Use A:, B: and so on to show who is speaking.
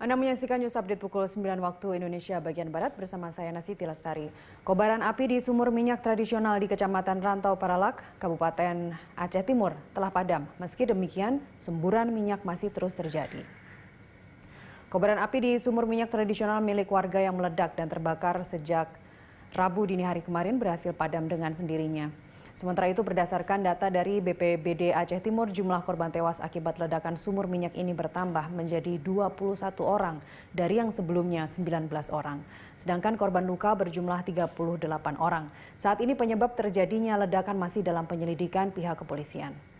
A: Anda menyaksikan news update pukul 9 waktu Indonesia bagian Barat bersama saya Nasi Tilastari. Kobaran api di sumur minyak tradisional di Kecamatan Rantau Paralak, Kabupaten Aceh Timur telah padam. Meski demikian, semburan minyak masih terus terjadi. Kobaran api di sumur minyak tradisional milik warga yang meledak dan terbakar sejak Rabu dini hari kemarin berhasil padam dengan sendirinya. Sementara itu berdasarkan data dari BPBD Aceh Timur jumlah korban tewas akibat ledakan sumur minyak ini bertambah menjadi 21 orang dari yang sebelumnya 19 orang. Sedangkan korban luka berjumlah 38 orang. Saat ini penyebab terjadinya ledakan masih dalam penyelidikan pihak kepolisian.